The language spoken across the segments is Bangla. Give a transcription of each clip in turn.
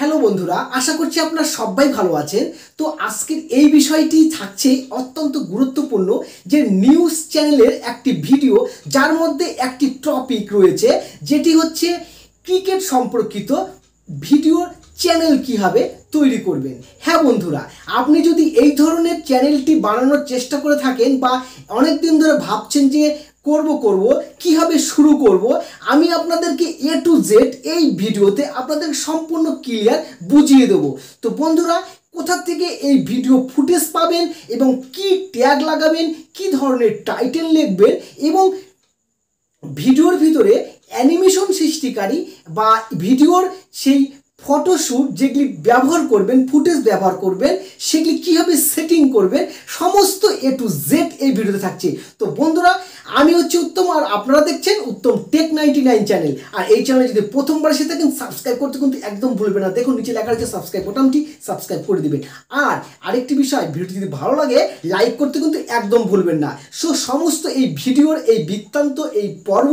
হ্যালো বন্ধুরা আশা করছি আপনারা সবাই ভালো আছেন তো আজকের এই বিষয়টি থাকছে অত্যন্ত গুরুত্বপূর্ণ যে নিউজ চ্যানেলের একটি ভিডিও যার মধ্যে একটি টপিক রয়েছে যেটি হচ্ছে ক্রিকেট সম্পর্কিত ভিডিওর চ্যানেল কীভাবে তৈরি করবেন হ্যাঁ বন্ধুরা আপনি যদি এই ধরনের চ্যানেলটি বানানোর চেষ্টা করে থাকেন বা অনেক দিন ধরে ভাবছেন যে করব করব কিভাবে শুরু করব আমি আপনাদেরকে এ টু জেড এই ভিডিওতে আপনাদের সম্পূর্ণ ক্লিয়ার বুঝিয়ে দেব তো বন্ধুরা কোথা থেকে এই ভিডিও ফুটেজ পাবেন এবং কি ট্যাগ লাগাবেন কি ধরনের টাইটেল লিখবেন এবং ভিডিওর ভিতরে অ্যানিমেশন সৃষ্টিকারী বা ভিডিওর সেই ফটোশ্যুট যেগুলি ব্যবহার করবেন ফুটেজ ব্যবহার করবেন সেগুলি কীভাবে সেটিং করবেন সমস্ত এ টু জেড এই ভিডিওতে থাকছে তো বন্ধুরা আমি হচ্ছে উত্তম আর আপনারা দেখছেন Uttam tech ninety nine channel আর এই চ্যানেলে যদি প্রথমবার এসে থাকেন সাবস্ক্রাইব করতে কিন্তু একদম ভুলবেন না দেখুন নিচে লেখা রয়েছে সাবস্ক্রাইব বোটামটি সাবস্ক্রাইব করে দেবেন আর আরেকটি বিষয় ভিডিও যদি ভালো লাগে লাইক করতে কিন্তু একদম ভুলবেন না সো সমস্ত এই ভিডিওর এই বৃত্তান্ত এই পর্ব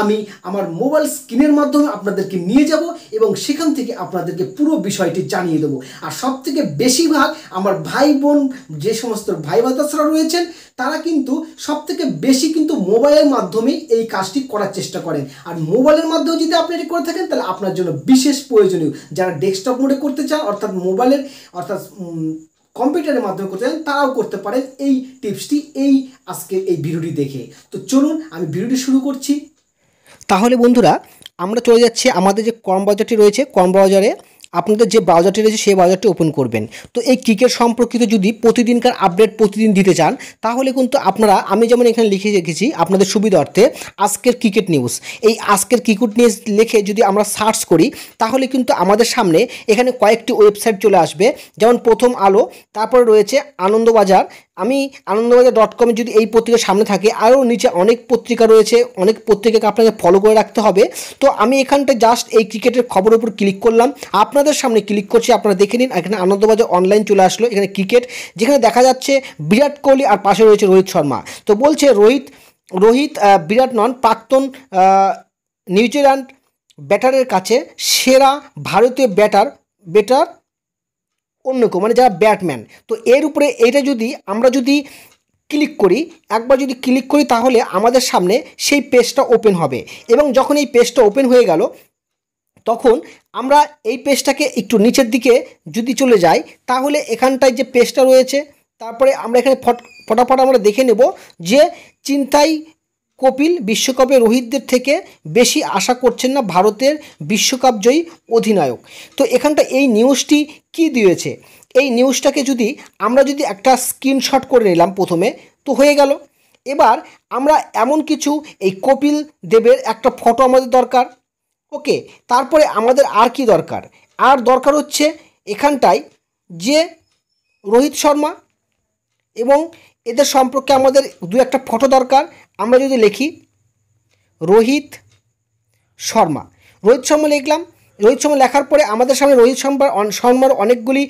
আমি আমার মোবাইল স্ক্রিনের মাধ্যমে আপনাদেরকে নিয়ে যাব এবং সেখান থেকে আপনাদেরকে পুরো বিষয়টি জানিয়ে দেবো আর সব থেকে বেশিরভাগ আমার ভাই বোন যে সমস্ত ভাই বাতাসরা রয়েছেন তারা কিন্তু সব থেকে বেশি কিন্তু কিন্তু মোবাইলের মাধ্যমেই এই কাজটি করার চেষ্টা করেন আর মোবাইলের মাধ্যমে যদি আপনি এটি করে থাকেন তাহলে আপনার জন্য বিশেষ প্রয়োজনীয় যারা ডেস্কটপ মোডে করতে চান অর্থাৎ মোবাইলের অর্থাৎ কম্পিউটারের মাধ্যমে করতে চান তারাও করতে পারেন এই টিপসটি এই আজকের এই ভিডিওটি দেখে তো চলুন আমি ভিডিওটি শুরু করছি তাহলে বন্ধুরা আমরা চলে যাচ্ছি আমাদের যে কম বাজারটি রয়েছে কম বাজারে আপনাদের যে ব্রাউজারটি রয়েছে সেই ব্রাউজারটি ওপেন করবেন তো এই ক্রিকেট সম্পর্কিত যদি প্রতিদিনকার আপডেট প্রতিদিন দিতে চান তাহলে কিন্তু আপনারা আমি যেমন এখানে লিখে রেখেছি আপনাদের সুবিধার্থে আজকের ক্রিকেট নিউজ এই আজকের ক্রিকেট নিউজ লিখে যদি আমরা সার্চ করি তাহলে কিন্তু আমাদের সামনে এখানে কয়েকটি ওয়েবসাইট চলে আসবে যেমন প্রথম আলো তারপরে রয়েছে আনন্দবাজার আমি আনন্দবাজার ডট কমে যদি এই পত্রিকার সামনে থাকে আরও নিচে অনেক পত্রিকা রয়েছে অনেক পত্রিকাকে আপনাকে ফলো করে রাখতে হবে তো আমি এখানটা জাস্ট এই ক্রিকেটের খবরের উপর ক্লিক করলাম আপনাদের সামনে ক্লিক করছি আপনারা দেখে নিন এখানে আনন্দবাজার অনলাইন চলে আসলো এখানে ক্রিকেট যেখানে দেখা যাচ্ছে বিরাট কোহলি আর পাশে রয়েছে রোহিত শর্মা তো বলছে রোহিত রোহিত বিরাট নন প্রাক্তন নিউজিল্যান্ড ব্যাটারের কাছে সেরা ভারতীয় ব্যাটার বেটার অন্য কেউ মানে যারা ব্যাটম্যান তো এর উপরে এটা যদি আমরা যদি ক্লিক করি একবার যদি ক্লিক করি তাহলে আমাদের সামনে সেই পেজটা ওপেন হবে এবং যখন এই পেজটা ওপেন হয়ে গেল তখন আমরা এই পেজটাকে একটু নিচের দিকে যদি চলে যাই তাহলে এখানটায় যে পেজটা রয়েছে তারপরে আমরা এখানে ফট ফটাফট আমরা দেখে নেব যে চিন্তাই কপিল বিশ্বকাপে রোহিতদের থেকে বেশি আশা করছেন না ভারতের বিশ্বকাপ জয়ী অধিনায়ক তো এখানটা এই নিউজটি কি দিয়েছে এই নিউজটাকে যদি আমরা যদি একটা স্ক্রিনশট করে নিলাম প্রথমে তো হয়ে গেল এবার আমরা এমন কিছু এই কপিল দেবের একটা ফটো আমাদের দরকার ওকে তারপরে আমাদের আর কি দরকার আর দরকার হচ্ছে এখানটায় যে রোহিত শর্মা এবং এদের সম্পর্কে আমাদের দু একটা ফটো দরকার আমরা যদি লিখি রোহিত শর্মা রোহিত শর্মা লিখলাম রোহিত শর্মা লেখার পরে আমাদের সামনে রোহিত শর্মার শর্মার অনেকগুলি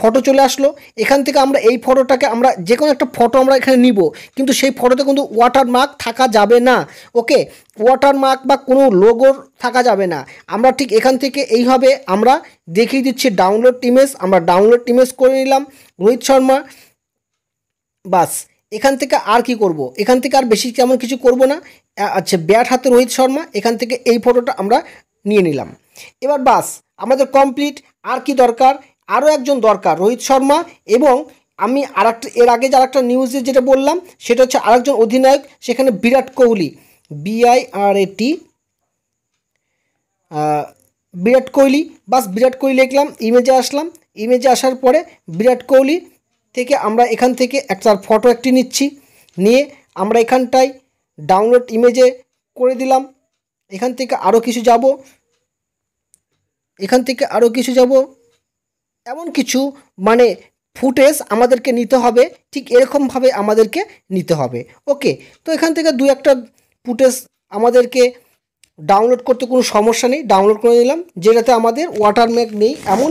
ফটো চলে আসলো এখান থেকে আমরা এই ফটোটাকে আমরা যে কোনো একটা ফটো আমরা এখানে নিব কিন্তু সেই ফটোতে কিন্তু ওয়াটারমার্ক থাকা যাবে না ওকে ওয়াটারমার্ক বা কোনো লোগোর থাকা যাবে না আমরা ঠিক এখান থেকে এইভাবে আমরা দেখিয়ে দিচ্ছি ডাউনলোড ইমেজ আমরা ডাউনলোড ইমেজ করে নিলাম রোহিত শর্মা বাস এখান থেকে আর কি করব। এখান থেকে আর বেশি কেমন কিছু করব না আচ্ছা ব্যাট হাতে রোহিত শর্মা এখান থেকে এই ফটোটা আমরা নিয়ে নিলাম এবার বাস আমাদের কমপ্লিট আর কি দরকার আরও একজন দরকার রোহিত শর্মা এবং আমি আর এর আগে যে আরেকটা নিউজে যেটা বললাম সেটা হচ্ছে আরেকজন অধিনায়ক সেখানে বিরাট কোহলি বিআইআরএটি বিরাট কোহলি বাস বিরাট কোহলি লিখলাম ইমেজে আসলাম ইমেজে আসার পরে বিরাট কোহলি থেকে আমরা এখান থেকে একটা ফটো একটি নিচ্ছি নিয়ে আমরা এখানটায় ডাউনলোড ইমেজে করে দিলাম এখান থেকে আরও কিছু যাব এখান থেকে আরও কিছু যাব এমন কিছু মানে ফুটেজ আমাদেরকে নিতে হবে ঠিক এরকমভাবে আমাদেরকে নিতে হবে ওকে তো এখান থেকে দু একটা ফুটেজ আমাদেরকে ডাউনলোড করতে কোনো সমস্যা নেই ডাউনলোড করে নিলাম যেটাতে আমাদের ওয়াটারম্যাক নেই এমন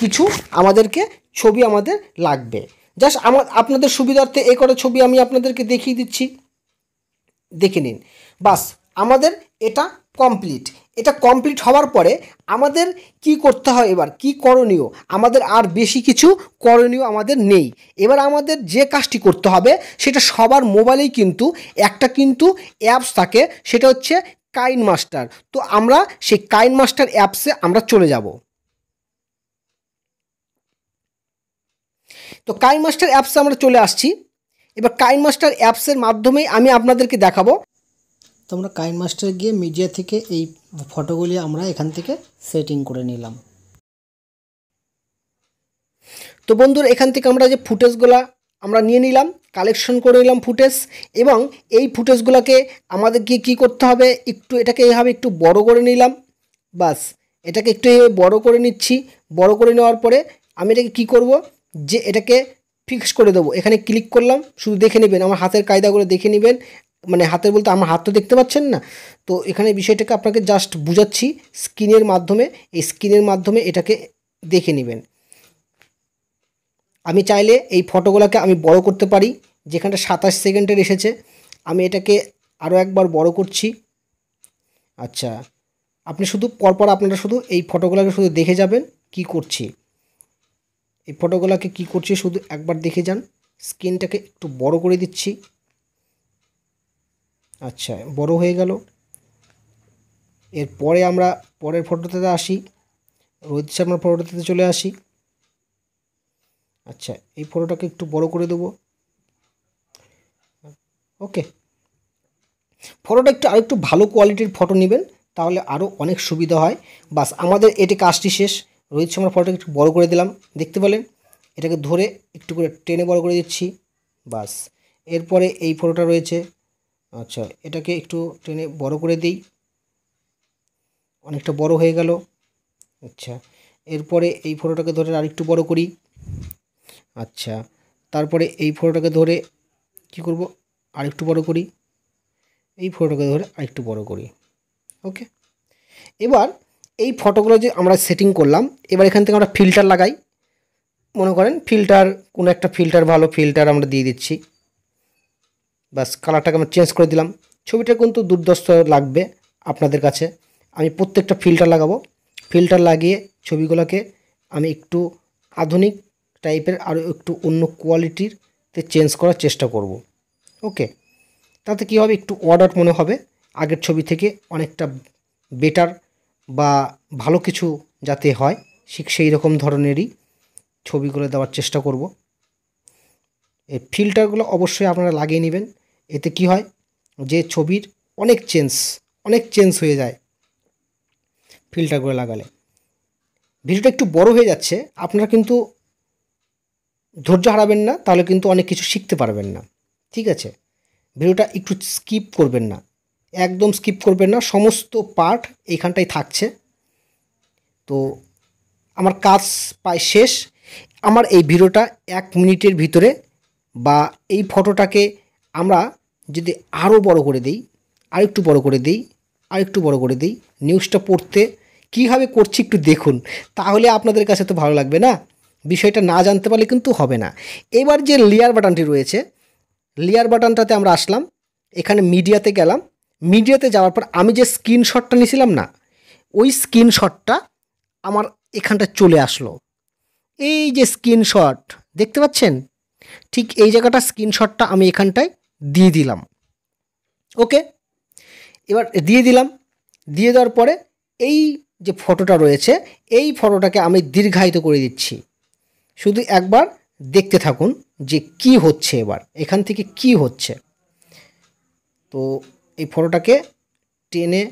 কিছু আমাদেরকে ছবি আমাদের লাগবে জাস্ট আমার আপনাদের সুবিধার্থে এ করে ছবি আমি আপনাদেরকে দেখিয়ে দিচ্ছি দেখে নিন বাস আমাদের এটা কমপ্লিট এটা কমপ্লিট হওয়ার পরে আমাদের কি করতে হয় এবার কি করণীয় আমাদের আর বেশি কিছু করণীয় আমাদের নেই এবার আমাদের যে কাজটি করতে হবে সেটা সবার মোবাইলেই কিন্তু একটা কিন্তু অ্যাপস থাকে সেটা হচ্ছে কাইন মাস্টার তো আমরা সেই কাইন মাস্টার অ্যাপসে আমরা চলে যাব তো কাইন মাস্টার অ্যাপসে আমরা চলে আসছি এবার কাইন মাস্টার অ্যাপসের মাধ্যমেই আমি আপনাদেরকে দেখাবো তো আমরা কাইন মাস্টার গিয়ে মিডিয়া থেকে এই ফটোগুলি আমরা এখান থেকে সেটিং করে নিলাম তো বন্ধুরা এখান থেকে আমরা যে ফুটেজগুলা আমরা নিয়ে নিলাম কালেকশন করে নিলাম ফুটেজ এবং এই ফুটেজগুলোকে গিয়ে কি করতে হবে একটু এটাকে এইভাবে একটু বড় করে নিলাম বাস এটাকে একটু বড় করে নিচ্ছি বড় করে নেওয়ার পরে আমি এটাকে কি করব যে এটাকে ফিক্স করে দেবো এখানে ক্লিক করলাম শুধু দেখে নেবেন আমার হাতের কায়দাগুলো দেখে নেবেন মানে হাতের বলতে আমার হাত তো দেখতে পাচ্ছেন না তো এখানে বিষয়টাকে আপনাকে জাস্ট বুঝাচ্ছি স্ক্রিনের মাধ্যমে এই স্ক্রিনের মাধ্যমে এটাকে দেখে নেবেন আমি চাইলে এই ফটোগুলোকে আমি বড় করতে পারি যেখানটা সাতাশ সেকেন্ডের এসেছে আমি এটাকে আরও একবার বড় করছি আচ্ছা আপনি শুধু পরপর আপনারা শুধু এই ফটোগুলোকে শুধু দেখে যাবেন কি করছি এই ফটোগুলোকে কি করছি শুধু একবার দেখে যান স্ক্রিনটাকে একটু বড় করে দিচ্ছি আচ্ছা বড় হয়ে গেল এরপরে আমরা পরের ফটোতে আসি রোহিত শর্মার ফটোটাতে চলে আসি আচ্ছা এই ফটোটাকে একটু বড় করে দেবো ওকে ফটোটা একটু আরেকটু ভালো কোয়ালিটির ফটো নেবেন তাহলে আরও অনেক সুবিধা হয় বাস আমাদের এটি কাজটি শেষ রোহিত শর্মার ফটোটাকে একটু বড় করে দিলাম দেখতে পেলেন এটাকে ধরে একটু করে টেনে বড় করে দিচ্ছি বাস এরপরে এই ফটোটা রয়েছে আচ্ছা এটাকে একটু টেনে বড় করে দিই অনেকটা বড় হয়ে গেল আচ্ছা এরপরে এই ফটোটাকে ধরে আরেকটু বড় করি আচ্ছা তারপরে এই ফটোটাকে ধরে কি করব আরেকটু বড় করি এই ফটোটাকে ধরে আরেকটু বড় করি ওকে এবার এই ফটোগুলো যে আমরা সেটিং করলাম এবার এখান থেকে আমরা ফিল্টার লাগাই মনে করেন ফিল্টার কোনো একটা ফিল্টার ভালো ফিল্টার আমরা দিয়ে দিচ্ছি বাস কালারটাকে আমরা চেঞ্জ করে দিলাম ছবিটা কিন্তু দুর্দস্ত লাগবে আপনাদের কাছে আমি প্রত্যেকটা ফিল্টার লাগাবো ফিল্টার লাগিয়ে ছবিগুলোকে আমি একটু আধুনিক টাইপের আরও একটু অন্য কোয়ালিটির তে চেঞ্জ করার চেষ্টা করব ওকে তাতে কি হবে একটু অর্ডার মনে হবে আগের ছবি থেকে অনেকটা বেটার বা ভালো কিছু যাতে হয় ঠিক সেই রকম ধরনেরই ছবিগুলো দেওয়ার চেষ্টা করব এই ফিল্টারগুলো অবশ্যই আপনারা লাগিয়ে নেবেন এতে কি হয় যে ছবির অনেক চেঞ্জ অনেক চেঞ্জ হয়ে যায় ফিল্টারগুলো লাগালে ভিডিওটা একটু বড় হয়ে যাচ্ছে আপনারা কিন্তু ধৈর্য হারাবেন না তাহলে কিন্তু অনেক কিছু শিখতে পারবেন না ঠিক আছে ভিডিওটা একটু স্কিপ করবেন না একদম স্কিপ করবেন না সমস্ত পার্ট এইখানটাই থাকছে তো আমার কাজ প্রায় শেষ আমার এই ভিডিওটা এক মিনিটের ভিতরে বা এই ফটোটাকে আমরা যদি আরও বড় করে দিই আর একটু বড় করে দিই আর একটু বড় করে দিই নিউজটা পড়তে কীভাবে করছি একটু দেখুন তাহলে আপনাদের কাছে তো ভালো লাগবে না বিষয়টা না জানতে পারলে কিন্তু হবে না এবার যে লেয়ার বাটনটি রয়েছে লেয়ার বাটনটাতে আমরা আসলাম এখানে মিডিয়াতে গেলাম মিডিয়াতে যাওয়ার পর আমি যে স্ক্রিনশটটা নিয়েছিলাম না ওই স্ক্রিনশটটা আমার এখানটা চলে আসলো এই যে স্ক্রিনশট দেখতে পাচ্ছেন ঠিক এই জায়গাটা স্ক্রিনশটটা আমি এখানটায় দিয়ে দিলাম ওকে এবার দিয়ে দিলাম দিয়ে দেওয়ার পরে এই যে ফটোটা রয়েছে এই ফটোটাকে আমি দীর্ঘায়িত করে দিচ্ছি শুধু একবার দেখতে থাকুন যে কি হচ্ছে এবার এখান থেকে কি হচ্ছে তো এই ফটোটাকে টেনে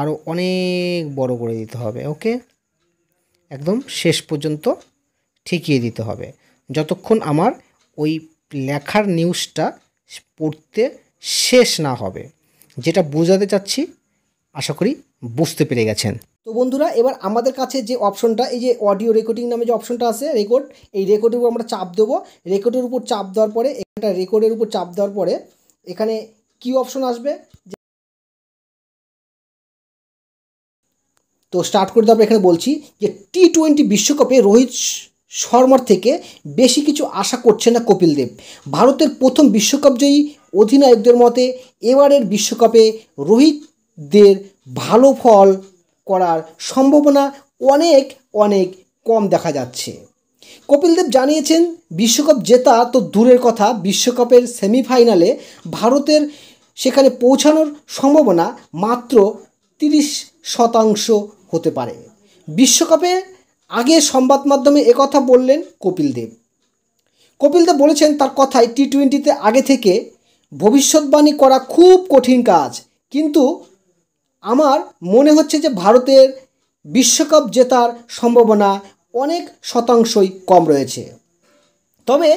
আরও অনেক বড় করে দিতে হবে ওকে একদম শেষ পর্যন্ত ঠিকিয়ে দিতে হবে যতক্ষণ আমার ওই লেখার নিউজটা পড়তে শেষ না হবে যেটা বোঝাতে চাচ্ছি আশা করি বুঝতে পেরে গেছেন তো বন্ধুরা এবার আমাদের কাছে যে অপশনটা এই যে অডিও রেকর্ডিং নামে যে অপশনটা আছে রেকর্ড এই রেকর্ডের উপর আমরা চাপ দেবো রেকর্ডের উপর চাপ দেওয়ার পরে একটা রেকর্ডের উপর চাপ দেওয়ার পরে এখানে কি অপশন আসবে তো স্টার্ট করে তারপর এখানে বলছি যে টি টোয়েন্টি বিশ্বকাপে রোহিত শর্মার থেকে বেশি কিছু আশা করছে না কপিল দেব ভারতের প্রথম বিশ্বকাপ জয়ী অধিনায়কদের মতে এবারের বিশ্বকাপে রোহিতদের ভালো ফল করার সম্ভাবনা অনেক অনেক কম দেখা যাচ্ছে কপিল দেব জানিয়েছেন বিশ্বকাপ জেতা তো দূরের কথা বিশ্বকাপের সেমিফাইনালে ভারতের সেখানে পৌঁছানোর সম্ভাবনা মাত্র তিরিশ শতাংশ হতে পারে বিশ্বকাপে আগে সংবাদ মাধ্যমে একথা বললেন কপিল দেব কপিল দেব বলেছেন তার কথায় টি টোয়েন্টিতে আগে থেকে ভবিষ্যৎবাণী করা খুব কঠিন কাজ কিন্তু আমার মনে হচ্ছে যে ভারতের বিশ্বকাপ জেতার সম্ভাবনা অনেক শতাংশই কম রয়েছে তবে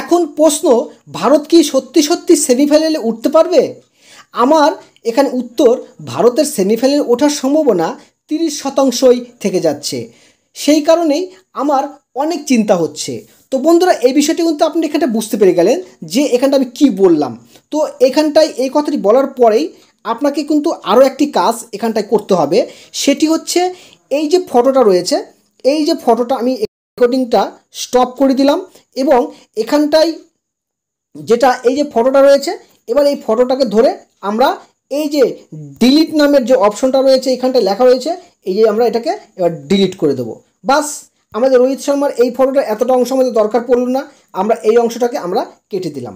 এখন প্রশ্ন ভারত কি সত্যি সত্যি সেমিফাইনালে উঠতে পারবে আমার এখানে উত্তর ভারতের সেমিফাইনালে ওঠার সম্ভাবনা তিরিশ শতাংশই থেকে যাচ্ছে সেই কারণেই আমার অনেক চিন্তা হচ্ছে তো বন্ধুরা এই বিষয়টি কিন্তু আপনি এখানটা বুঝতে পেরে গেলেন যে এখানটা আমি কি বললাম তো এখানটায় এই কথাটি বলার পরেই আপনাকে কিন্তু আরও একটি কাজ এখানটায় করতে হবে সেটি হচ্ছে এই যে ফটোটা রয়েছে এই যে ফটোটা আমি রেকর্ডিংটা স্টপ করে দিলাম এবং এখানটাই যেটা এই যে ফটোটা রয়েছে এবার এই ফটোটাকে ধরে আমরা এই যে ডিলিট নামের যে অপশনটা রয়েছে এখানটায় লেখা রয়েছে এই যে আমরা এটাকে এবার ডিলিট করে দেবো বাস আমাদের রোহিত শর্মার এই ফটোটা এতটা অংশ আমাদের দরকার পড়ল না আমরা এই অংশটাকে আমরা কেটে দিলাম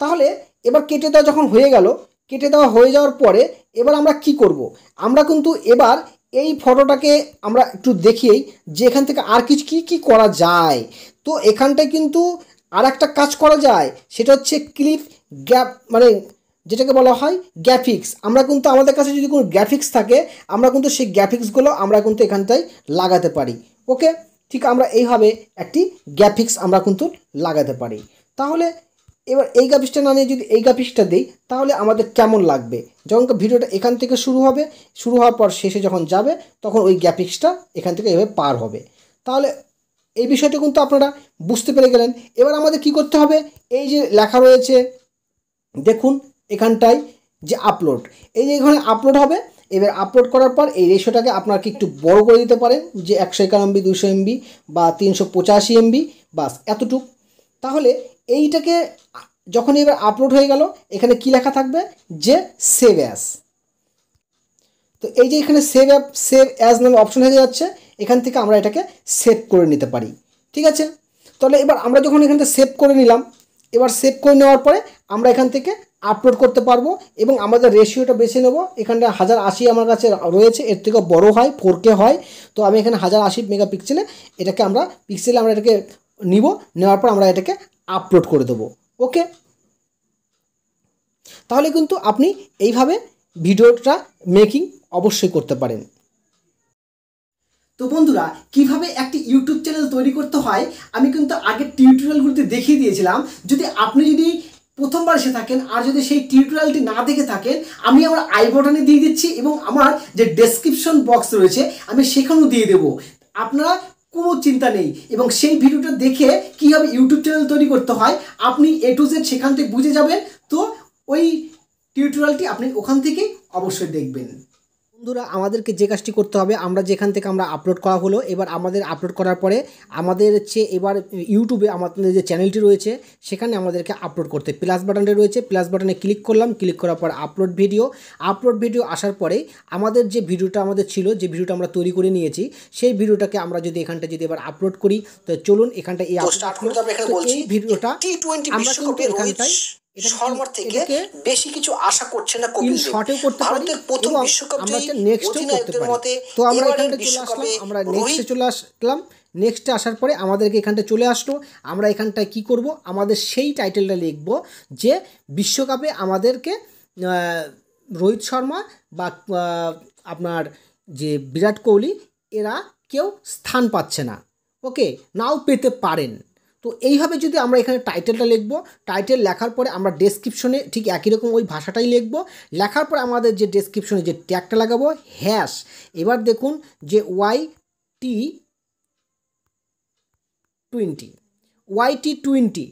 তাহলে এবার কেটে দেওয়া যখন হয়ে গেল কেটে দেওয়া হয়ে যাওয়ার পরে এবার আমরা কি করব। আমরা কিন্তু এবার এই ফটোটাকে আমরা একটু দেখিয়েই যে এখান থেকে আর কিছু কী কী করা যায় তো এখানটায় কিন্তু আর একটা কাজ করা যায় সেটা হচ্ছে ক্লিপ গ্যাপ মানে যেটাকে বলা হয় গ্যাফিক্স আমরা কিন্তু আমাদের কাছে যদি কোনো গ্যাফিক্স থাকে আমরা কিন্তু সেই গ্যাফিক্সগুলো আমরা কিন্তু এখানটায় লাগাতে পারি ওকে ঠিক আমরা এইভাবে একটি গ্যাফিক্স আমরা কিন্তু লাগাতে পারি তাহলে এবার এই গাফিসটা না নিয়ে যদি এই গাফিসটা দিই তাহলে আমাদের কেমন লাগবে যখন ভিডিওটা এখান থেকে শুরু হবে শুরু হওয়ার পর শেষে যখন যাবে তখন ওই গ্যাপিক্সটা এখান থেকে এভাবে পার হবে তাহলে এই বিষয়টা কিন্তু আপনারা বুঝতে পেরে গেলেন এবার আমাদের কি করতে হবে এই যে লেখা রয়েছে দেখুন এখানটায় যে আপলোড এই যে এখানে আপলোড হবে এবার আপলোড করার পর এই রেশোটাকে আপনারা কি একটু বড় করে দিতে পারেন যে একশো একানব্বই দুশো এমবি বা তিনশো পঁচাশি এমবি বাস এতটুক তাহলে এইটাকে যখন এবার আপলোড হয়ে গেল এখানে কি লেখা থাকবে যে সেভ অ্যাস তো এই যে এখানে সেভ অ্যাপ সেভ অ্যাজ নামে অপশন হয়ে যাচ্ছে এখান থেকে আমরা এটাকে সেভ করে নিতে পারি ঠিক আছে তাহলে এবার আমরা যখন এখান থেকে সেভ করে নিলাম এবার সেভ করে নেওয়ার পরে আমরা এখান থেকে আপলোড করতে পারবো এবং আমাদের রেশিওটা বেছে নেবো এখানটা হাজার আশি আমার কাছে রয়েছে এর থেকে বড় হয় ফোর হয় তো আমি এখানে হাজার আশি মেগা পিক্সেলে এটাকে আমরা পিক্সেলে আমরা এটাকে নিব নেওয়ার পর আমরা এটাকে আপলোড করে দেবো ওকে তাহলে কিন্তু আপনি এইভাবে ভিডিওটা মেকিং অবশ্যই করতে পারেন তো বন্ধুরা কিভাবে একটি ইউটিউব চ্যানেল তৈরি করতে হয় আমি কিন্তু আগের টিউটোরিয়ালগুলিতে দেখিয়ে দিয়েছিলাম যদি আপনি যদি প্রথমবার এসে থাকেন আর যদি সেই টিউটোরিয়ালটি না দেখে থাকেন আমি আমার আই বটনে দিয়ে দিচ্ছি এবং আমার যে ডেসক্রিপশন বক্স রয়েছে আমি সেখানেও দিয়ে দেবো আপনারা কোনো চিন্তা নেই এবং সেই ভিডিওটা দেখে কীভাবে ইউটিউব চ্যানেল তৈরি করতে হয় আপনি এ টু জেড সেখান থেকে বুঝে যাবেন তো ওই টিউটোরিয়ালটি আপনি ওখান থেকে অবশ্যই দেখবেন বন্ধুরা আমাদেরকে যে কাজটি করতে হবে আমরা যেখান থেকে আমরা আপলোড করা হলো এবার আমাদের আপলোড করার পরে আমাদের হচ্ছে এবার ইউটিউবে আমাদের যে চ্যানেলটি রয়েছে সেখানে আমাদেরকে আপলোড করতে প্লাস বাটনটা রয়েছে প্লাস বাটনে ক্লিক করলাম ক্লিক করার পর আপলোড ভিডিও আপলোড ভিডিও আসার পরে আমাদের যে ভিডিওটা আমাদের ছিল যে ভিডিওটা আমরা তৈরি করে নিয়েছি সেই ভিডিওটাকে আমরা যদি এখানটা যদি এবার আপলোড করি তো চলুন এখানটা এই ভিডিওটা আমরা কিন্তু এখানটায় শর্মার থেকে বেশি কিছু আশা করছে না কপিল শটেও করতে ভারতের প্রথম বিশ্বকাপ আমরা নেক্সটও করতে পারি তো আমরা এখানটা চলে আসলাম আমরা নেক্সটে চলে আসলাম নেক্সটে আসার পরে আমাদেরকে এখানটা চলে আসলো আমরা এখানটায় কি করব আমাদের সেই টাইটেলটা লিখব যে বিশ্বকাপে আমাদেরকে রোহিত শর্মা বা আপনার যে বিরাট কোহলি এরা কেউ স্থান পাচ্ছে না ওকে নাও পেতে পারেন তো এইভাবে যদি আমরা এখানে টাইটেলটা লিখবো টাইটেল লেখার পরে আমরা ডেসক্রিপশনে ঠিক একই রকম ওই ভাষাটাই লিখবো লেখার পরে আমাদের যে ডেসক্রিপশনে যে ট্যাগটা লাগাবো হ্যাশ এবার দেখুন যে Y T twenty Y T twenty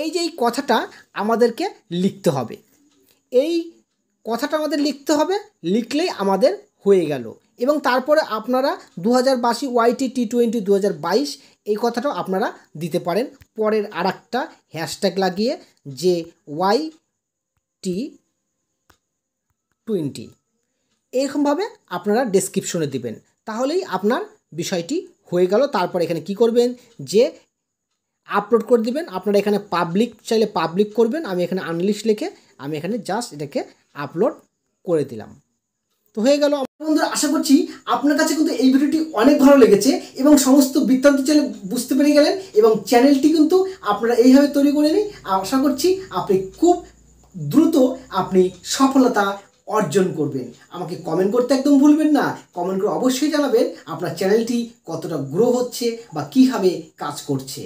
এই যে এই কথাটা আমাদেরকে লিখতে হবে এই কথাটা আমাদের লিখতে হবে লিখলেই আমাদের হয়ে গেল এবং তারপরে আপনারা দু হাজার বাসি ওয়াইটি টি টোয়েন্টি দু হাজার বাইশ এই কথাটাও আপনারা দিতে পারেন পরের আর একটা হ্যাশট্যাগ লাগিয়ে যে ওয়াই টি টোয়েন্টি এরকমভাবে আপনারা ডেসক্রিপশনে দিবেন তাহলেই আপনার বিষয়টি হয়ে গেল তারপর এখানে কি করবেন যে আপলোড করে দিবেন আপনারা এখানে পাবলিক চাইলে পাবলিক করবেন আমি এখানে আনলিস্ট লিখে আমি এখানে জাস্ট এটাকে আপলোড করে দিলাম তো হয়ে গেল বন্ধুরা আশা করছি আপনার কাছে কিন্তু এই ভিডিওটি অনেক ভালো লেগেছে এবং সমস্ত বৃত্তান্ত চ্যানেল বুঝতে পেরে গেলেন এবং চ্যানেলটি কিন্তু আপনারা এইভাবে তৈরি করে নিন আশা করছি আপনি খুব দ্রুত আপনি সফলতা অর্জন করবেন আমাকে কমেন্ট করতে একদম ভুলবেন না কমেন্ট করে অবশ্যই জানাবেন আপনার চ্যানেলটি কতটা গ্রো হচ্ছে বা কীভাবে কাজ করছে